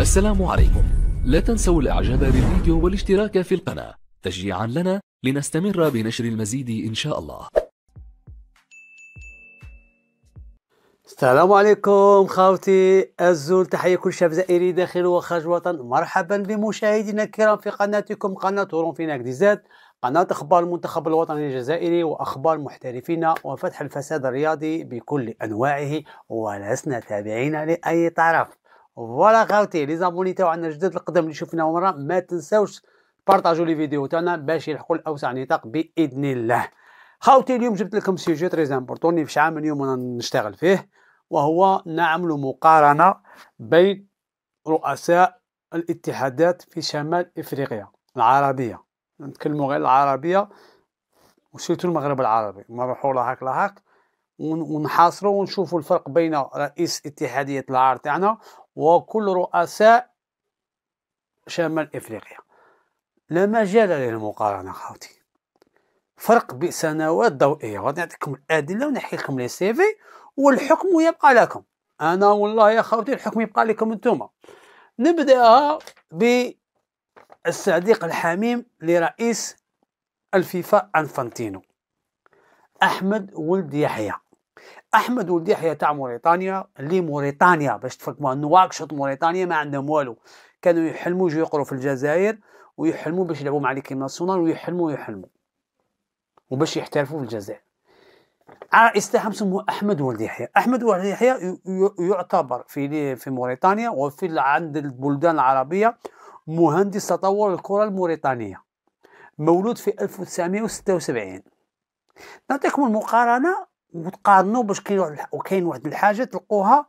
السلام عليكم لا تنسوا الاعجاب بالفيديو والاشتراك في القناة تشجيعا لنا لنستمر بنشر المزيد إن شاء الله السلام عليكم خاوتي الزول تحية كل شاب زائري داخل وخارج الوطن مرحبا بمشاهدينا الكرام في قناتكم قناة في ناكديزات قناة أخبار المنتخب الوطني الجزائري وأخبار محترفينا وفتح الفساد الرياضي بكل أنواعه ولسنا تابعين لأي طرف فوالا خاوتي لي زابوني تاعنا الجدد القدم اللي شفناهم مرة ما تنساوش بارطاجوا لي فيديو تاعنا باش يلحقوا الاوسع نطاق باذن الله خاوتي اليوم جبت لكم سوجي تري امبورطون اللي في عام اليوم انا نشتغل فيه وهو نعمل مقارنة بين رؤساء الاتحادات في شمال افريقيا العربية نتكلموا غير العربية وسيرتو المغرب العربي نروحوا لهاك لهاك ونحاصروا ونشوفوا الفرق بين رئيس اتحادية العار تاعنا وكل رؤساء شمال افريقيا لا مجال للمقارنه خاوتي فرق بسنوات ضوئيه غادي نعطيكم الادله ونحكي لكم لي سيفي والحكم يبقى لكم انا والله يا خاوتي الحكم يبقى لكم نتوما نبداها بالصديق الحميم لرئيس الفيفا انفانتينو احمد ولد يحيى احمد ولد يحيى تاع موريتانيا اللي موريتانيا باش تفهموا نواكشوط موريتانيا ما عندهم والو كانوا يحلموا يجوا يقروا في الجزائر ويحلموا باش يلعبوا مع ليكيب ناسيونال ويحلموا يحلموا وباش يحترفوا في الجزائر استحم سموه احمد ولد يحيى احمد ولد يحيى يعتبر في في موريتانيا وفي عند البلدان العربيه مهندس تطور الكره الموريتانيه مولود في 1976 نعطيكم المقارنه وتقارنوا باش كاين وكاين واحد الحاجه تلقوها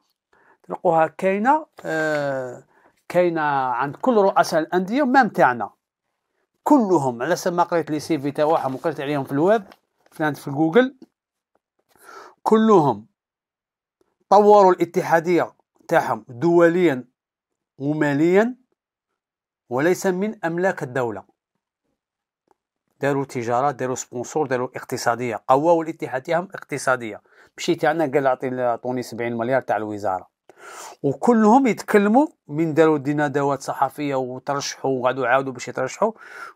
تلقوها كاينه آه كاينه عند كل رؤساء الانديه مام تاعنا كلهم على ما قريت لي سيفي تاعهم وقريت عليهم في الويب في جوجل كلهم طوروا الاتحاديه تاعهم دوليا وماليا وليس من املاك الدوله داروا تجاره داروا سبونسور داروا اقتصاديه قواوا الاتحاد تاعهم اقتصاديه مشي تاعنا قال اعطي طوني 70 مليار تاع الوزاره وكلهم يتكلموا من داروا ندوات صحفيه وترشحوا وقعدوا عاودوا باش يترشحوا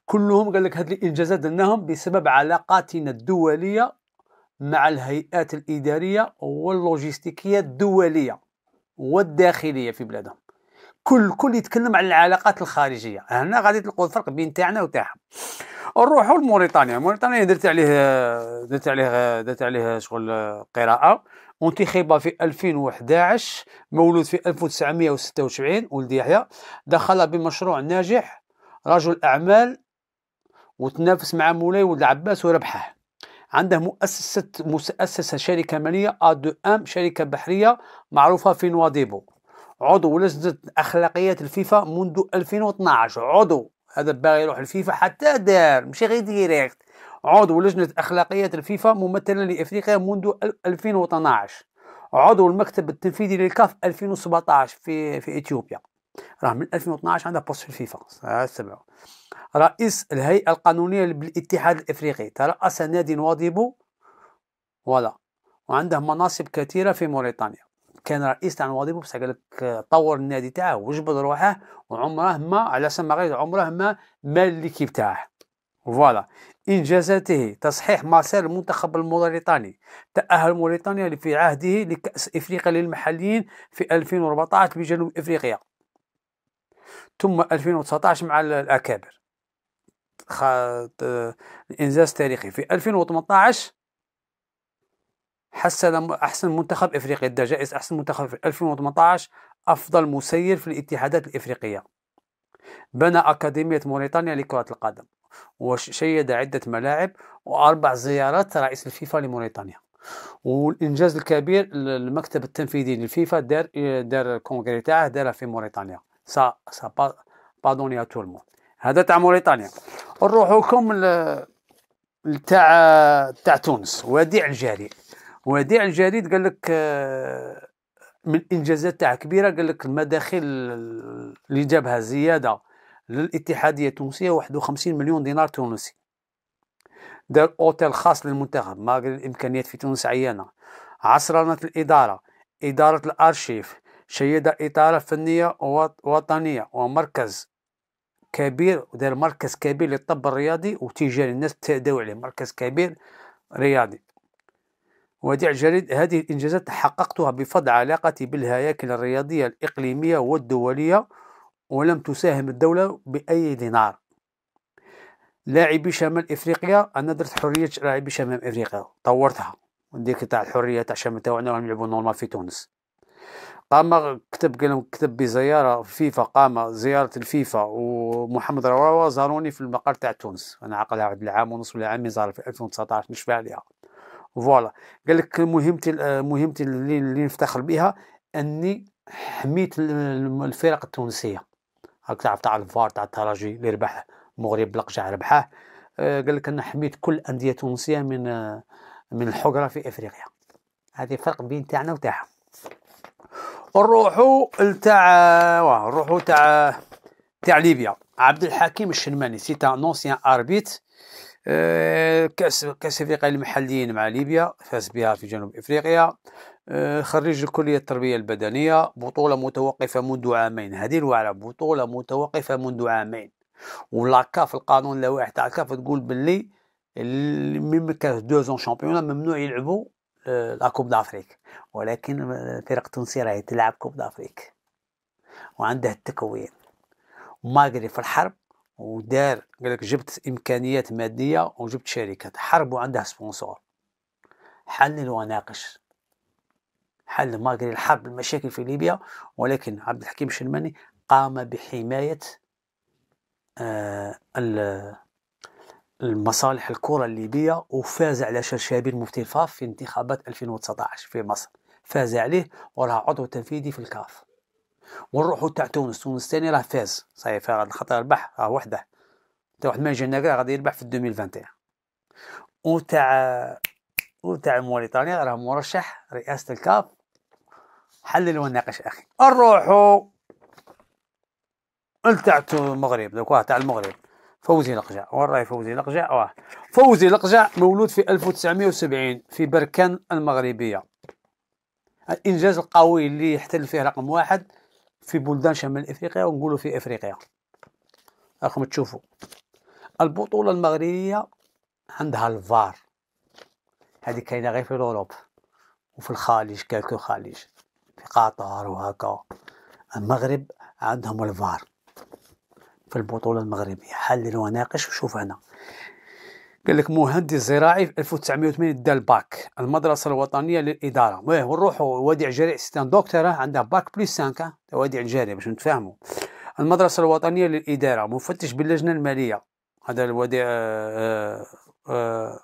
كلهم قال لك هذه الانجازات درناهم بسبب علاقاتنا الدوليه مع الهيئات الاداريه واللوجستيكيه الدوليه والداخليه في بلادهم كل كل يتكلم على العلاقات الخارجيه هنا غادي تلقوا الفرق بين تاعنا وتاعهم نروحوا لموريتانيا موريتانيا درت عليه درت عليه درت عليه شغل آه، قراءه انتخب في 2011 مولود في 1976 ولد يحيى دخل بمشروع ناجح رجل اعمال وتنافس مع مولاي ولد العباس وربحه عنده مؤسسة مؤسسة شركة مالية مالية دو أم شركة بحرية معروفة في نواديبو عضو لجنة أخلاقيات الفيفا منذ 2012 عضو هذا باغي يروح الفيفا حتى دار ماشي غير ديريكت عضو لجنة أخلاقيات الفيفا ممثلا لإفريقيا منذ 2012 عضو المكتب التنفيذي للكاف 2017 في في إثيوبيا راه من 2012 عندها بوست في الفيفا آه، سمعوا رئيس الهيئة القانونية بالاتحاد الإفريقي ترأس نادي واضبو ولا وعنده مناصب كثيرة في موريتانيا كان رئيس تاع وظيفه بصح قال لك طور النادي تاعه وجبد روحه وعمره ما على سما غير عمره ما مال ليكيب تاعه فوالا انجازاته تصحيح مسار المنتخب الموريتاني تاهل موريتانيا في عهده لكاس افريقيا للمحليين في 2014 بجنوب افريقيا ثم 2019 مع الاكابر انجاز تاريخي في 2018 حسن احسن منتخب افريقيا الدجائز احسن منتخب في 2018 افضل مسير في الاتحادات الافريقيه بنى اكاديميه موريتانيا لكره القدم وشيد عده ملاعب واربع زيارات رئيس الفيفا لموريتانيا والانجاز الكبير المكتب التنفيذي للفيفا دار دار الكونغري تاعه دارها في موريتانيا سا سا با بادونيا تولمو هذا تاع موريتانيا نروحوكم لكم تاع تاع تونس وديع الجاري وديع الجريد قال لك آه، من الانجازات تاع كبيره قال لك المداخل اللي جابها زياده للاتحاديه التونسيه 51 مليون دينار تونسي دار اوتيل خاص للمنتخب مع الامكانيات في تونس عيانه عصرنه الاداره اداره الارشيف شيد اطاره فنيه وطنيه ومركز كبير ودار مركز كبير للطب الرياضي وتجاري الناس تداوي عليه مركز كبير رياضي وديع جريد هذه الإنجازات حققتها بفضل علاقتي بالهياكل الرياضية الإقليمية والدولية ولم تساهم الدولة بأي دينار لاعبي شمال افريقيا انا درت حريه لاعبي شمال افريقيا طورتها ديك تاع الحريه تاع شمال تاعنا نلعبوا نورمال في تونس قام كتب كتب بزياره فيفا قام زياره الفيفا ومحمد رواوا زاروني في المقر تاع تونس انا عقلها واحد العام ونص ولا عامين زار في 2019 نشفى عليها فوالا قال لك مهمتي آه، مهمتي اللي, اللي نفتخر بها اني حميت الفرق التونسيه هاك تاع تاع الفار تاع التراجي اللي ربح المغرب بلقجع آه قال لك انا حميت كل الانديه التونسيه من آه، من الحقره في افريقيا هذه فرق بين تاعنا وتاعها نروحوا تاع نروحوا تاع تاع ليبيا عبد الحكيم الشنماني سي تاع نونسيان اربيت آه، كأس كأس أفريقيا المحليين مع ليبيا فاز بها في جنوب أفريقيا آه، خريج الكلية التربية البدنية بطولة متوقفة منذ عامين هذه الوعرة بطولة متوقفة منذ عامين والعكاف القانون اللوائح تاع الكاف تقول باللي ميم كاس دو زون شامبيون ممنوع يلعبوا آه، لا كوب دافريك ولكن فرق تونسي راهي تلعب كوب دافريك وعندها التكوين ماغري في الحرب ودار قال لك جبت امكانيات ماديه وجبت شركه حرب وعندها سبونسور حلل وناقش حل ما قال الحرب المشاكل في ليبيا ولكن عبد الحكيم الشنماني قام بحمايه آه المصالح الكره الليبيه وفاز على شرشابيل مفتي في انتخابات 2019 في مصر فاز عليه وراه عضو تنفيذي في الكاف ونروحوا تاع تونس تونس الثاني راه فاز صحيح غادي خاطر ربح راه وحده تا واحد ما جانا كاع غادي يربح في 2021 وتاع وتاع موريتانيا راه مرشح رئاسه الكاف حلل وناقش اخي نروحوا لتاع المغرب دوك تاع المغرب فوزي لقجع وراي فوزي لقجع واه فوزي لقجع مولود في 1970 في بركان المغربيه الانجاز القوي اللي احتل فيه رقم واحد في بلدان شمال افريقيا ونقولوا في افريقيا راكم تشوفوا البطوله المغربيه عندها الفار هذه كاينه غير في اوروب وفي الخليج كالكو خليج في قطر وهكا المغرب عندهم الفار في البطوله المغربيه حلل وناقش وشوف هنا قال لك مهندس زراعي في 1980 دا الباك المدرسه الوطنيه للاداره ويه ونروحوا وادي الجري ستان دكتوره عندها باك بليس 5 وادي الجاري باش نتفاهموا المدرسه الوطنيه للاداره مفتش باللجنه الماليه هذا الوادي آآ آه، آآ آه،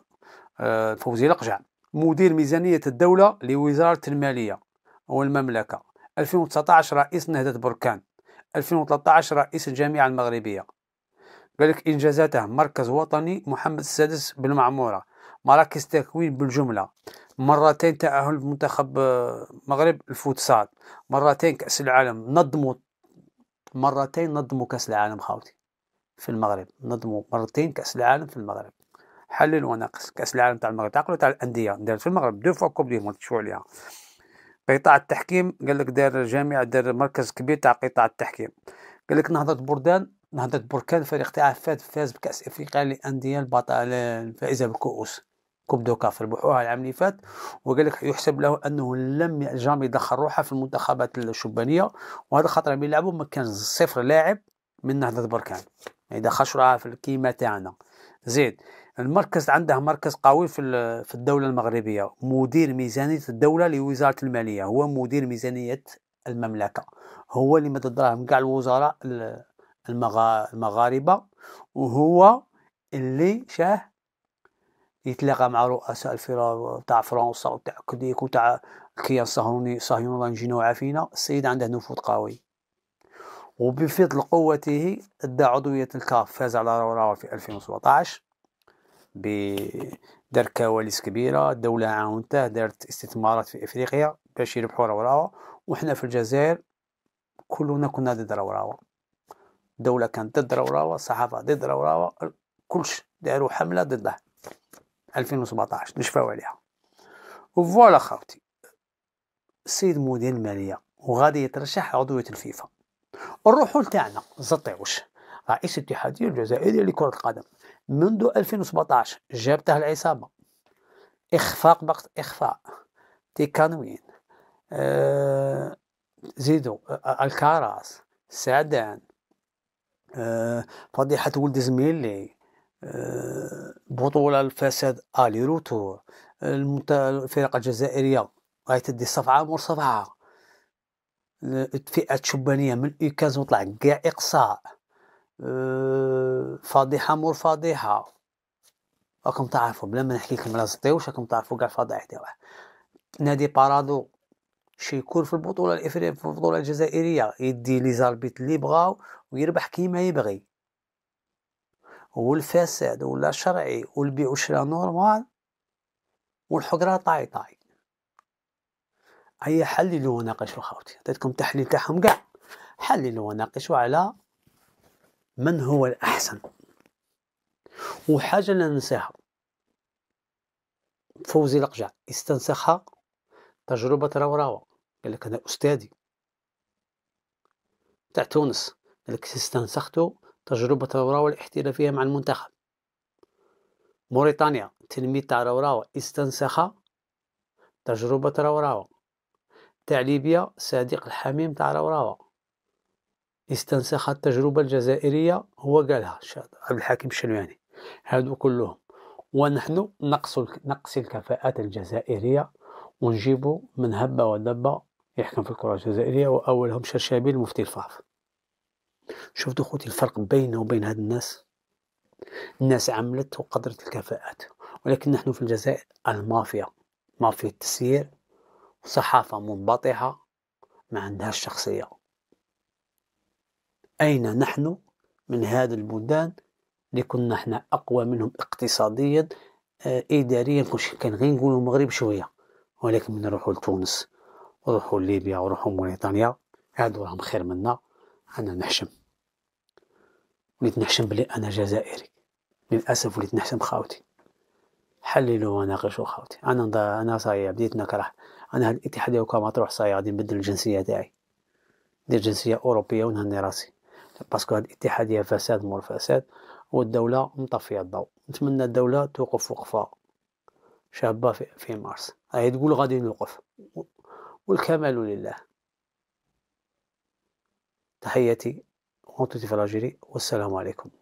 آه، فوزي لقجع مدير ميزانيه الدوله لوزاره الماليه والمملكه 2019 رئيس نهضه بركان 2013 رئيس الجامعه المغربيه قال لك إنجازاته مركز وطني محمد السادس بالمعمورة مراكز تكوين بالجملة مرتين تأهل منتخب المغرب آه، الفوتسال مرتين كأس العالم نظموا مرتين نظموا كأس العالم خاوتي في المغرب نظموا مرتين كأس العالم في المغرب حلل ونقص كأس العالم تاع المغرب تعقلوا تاع الأندية دارت في المغرب دو فوا كوب دي مونت شو عليها قطاع التحكيم قال لك دار جامعة دار مركز كبير تاع قطاع التحكيم قال لك نهضة بردان نهضة بركان فريق تاع فاز فاز بكأس أفريقيا للأندية البطاله الفائزة بالكؤوس كوب دو كاف ربحوها العام اللي فات وقال لك يحسب له انه لم جامي يدخل روحه في المنتخبات الشبانيه وهذا خاطر ملي يلعبوا ما كان صفر لاعب من نهضه بركان يعني دخلش روحه في الكيما تاعنا زيد المركز عنده مركز قوي في في الدوله المغربيه مدير ميزانيه الدوله لوزاره الماليه هو مدير ميزانيه المملكه هو اللي مدد الدراهم كاع الوزراء المغاربة وهو اللي شاه يتلاقى مع رؤساء الفرار تاع فرنسا وتاع كديك وتاع الكيان الصهيوني الصهيوني و عافينا السيد عنده نفوذ قوي وبفضل قوته ادى عضوية الكاف فاز على روراوا في 2017 دار كواليس كبيرة الدولة عاونته دارت استثمارات في افريقيا باش يربحوا روراوا وحنا في الجزائر كلنا كنا ضد روراوا الدولة كانت ضد روراوة الصحافة ضد روراوة كلش داروا حملة ضده 2017 نشفاو عليها وفوالا خاوتي السيد مدير المالية وغادي يترشح عضوية الفيفا نروحو لتاعنا زطيوش رئيس الاتحادية الجزائرية لكرة القدم منذ 2017 جابته العصابة إخفاق بقت إخفاء تيكانوين آه زيدو آه, آه، الكاراس سعدان آه، فضيحة ولد زميلي آه، بطولة الفساد الي روتور الفرقة الجزائرية غاية تدي صفعة مور صفعة فئة شبانية من إيكاز وطلع كاع إقصاء آه، فضيحة مور فضيحة راكم تعرفوا بلا ما نحكي لكم على زطيوش راكم تعرفوا كاع الفضائح تاعو نادي بارادو شيكون في البطوله الافريقيه في البطوله الجزائريه يدي لي زاربيت اللي بغاو ويربح كيما يبغي والفساد ولا شرعي والبيع والشراء نورمال والحقره طاي طاي هيا حللوا وناقشوا خاوتي عطيتكم تحليل تاعهم كاع حللوا وناقشوا على من هو الاحسن وحاجه لا ننساها فوزي لقجع استنسخها تجربة روراوة قال لك أنا أستاذي تاع تونس قال لك استنسخته تجربة روراوة الاحترافية مع المنتخب موريتانيا تلميذ تاع روراوة استنسخ تجربة روراوة تاع ليبيا صديق الحميم تاع روراوة استنسخ التجربة الجزائرية هو قالها عبد الحاكم الشلواني هادو كلهم ونحن نقص نقص الكفاءات الجزائرية ونجيبه من هبة ودبة يحكم في الكرة الجزائرية وأولهم شرشابيل مفتي الفاف شفتوا خوتي الفرق بينه وبين هاد الناس الناس عملت وقدرت الكفاءات ولكن نحن في الجزائر المافيا مافيا التسيير وصحافة منبطحة ما عندهاش شخصية أين نحن من هاد البلدان اللي كنا احنا أقوى منهم اقتصاديا آه، إداريا كل كان غير نقولوا المغرب شوية ولكن من نروحو لتونس وروحو لليبيا نروحو موريتانيا هادو راهم خير منا انا نحشم وليت نحشم بلي انا جزائري للاسف وليت نحشم خاوتي حللوا وناقشوا خاوتي انا نضع انا صايا بديت نكره انا هاد الاتحاد هكا تروح صايا غادي نبدل الجنسيه تاعي ندير جنسيه اوروبيه ونهني راسي باسكو هاد الاتحاديه فساد مور فساد والدوله مطفيه الضوء نتمنى الدوله توقف وقفه شابه في, في مارس غادي تقول غادي نوقف والكمال لله تحياتي مونتوتي في والسلام عليكم